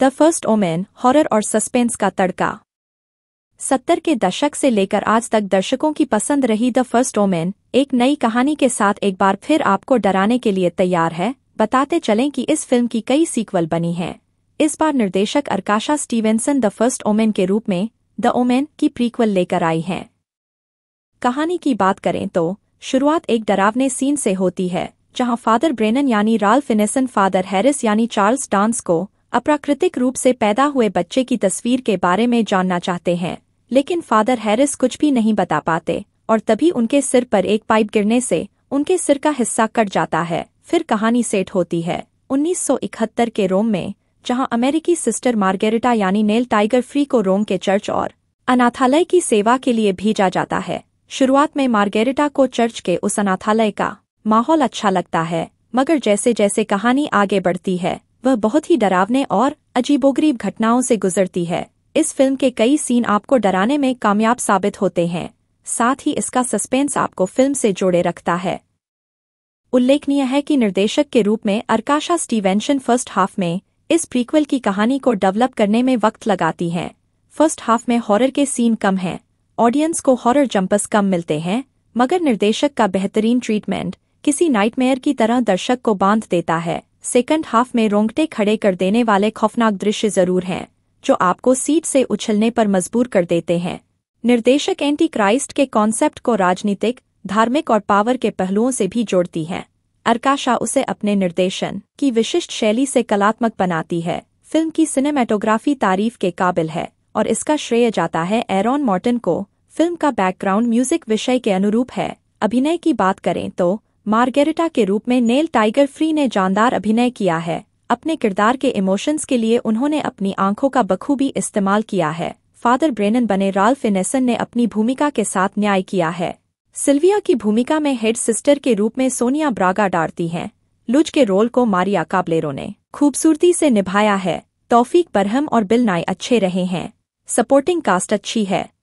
the first omen horror और suspense का तड़का सत्तर के दशक से लेकर आज तक दर्शकों की पसंद रही द फर्स्ट ओमेन एक नई कहानी के साथ एक बार फिर आपको डराने के लिए तैयार है बताते चलें कि इस फिल्म की कई सीक्वल बनी हैं इस बार निर्देशक Arkasha Stevenson the first omen के रूप में द ओमेन की प्रीक्वल लेकर आई हैं कहानी की बात करें तो शुरुआत एक डरावने सीन से होती है जहां फादर ब्रेनन यानी राल फिनेसन फादर हैरिस यानी चार्ल्स डांस को अप्राकृतिक रूप से पैदा हुए बच्चे की तस्वीर के बारे में जानना चाहते हैं लेकिन फादर हैरिस कुछ भी नहीं बता पाते और तभी उनके सिर पर एक पाइप गिरने से उनके सिर का हिस्सा कट जाता है फिर कहानी सेट होती है 1971 के रोम में जहां अमेरिकी सिस्टर मार्गेरिटा यानी नेल टाइगर फ्री को रोम के चर्च और अनाथालय की सेवा के लिए भेजा जाता है शुरुआत में मार्गेरिटा को चर्च के उस अनाथालय का माहौल अच्छा लगता है मगर जैसे जैसे कहानी आगे बढ़ती है वह बहुत ही डरावने और अजीबोगरीब घटनाओं से गुजरती है इस फिल्म के कई सीन आपको डराने में कामयाब साबित होते हैं साथ ही इसका सस्पेंस आपको फिल्म से जोड़े रखता है उल्लेखनीय है कि निर्देशक के रूप में अर्काशा स्टीवेंशन फर्स्ट हाफ में इस प्रीक्वल की कहानी को डेवलप करने में वक्त लगाती हैं फर्स्ट हाफ में हॉरर के सीन कम हैं ऑडियंस को हॉरर जंपस कम मिलते हैं मगर निर्देशक का बेहतरीन ट्रीटमेंट किसी नाइटमेयर की तरह दर्शक को बांध देता है सेकंड हाफ में रोंगटे खड़े कर देने वाले खौफनाक दृश्य जरूर हैं जो आपको सीट से उछलने पर मजबूर कर देते हैं निर्देशक एंटी क्राइस्ट के कॉन्सेप्ट को राजनीतिक धार्मिक और पावर के पहलुओं से भी जोड़ती हैं अर्काशा उसे अपने निर्देशन की विशिष्ट शैली से कलात्मक बनाती है फिल्म की सिनेमेटोग्राफी तारीफ के काबिल है और इसका श्रेय जाता है एरॉन मॉर्टन को फिल्म का बैकग्राउंड म्यूजिक विषय के अनुरूप है अभिनय की बात करें तो मार्गेरिटा के रूप में नेल टाइगर फ्री ने जानदार अभिनय किया है अपने किरदार के इमोशंस के लिए उन्होंने अपनी आंखों का बखूबी इस्तेमाल किया है फादर ब्रेनन बने राल फिनेसन ने अपनी भूमिका के साथ न्याय किया है सिल्विया की भूमिका में हेड सिस्टर के रूप में सोनिया ब्रागा डारती हैं लुज के रोल को मारिया काबलेरो ने खूबसूरती से निभाया है तौफीक बरहम और बिल नाई अच्छे रहे हैं सपोर्टिंग कास्ट अच्छी है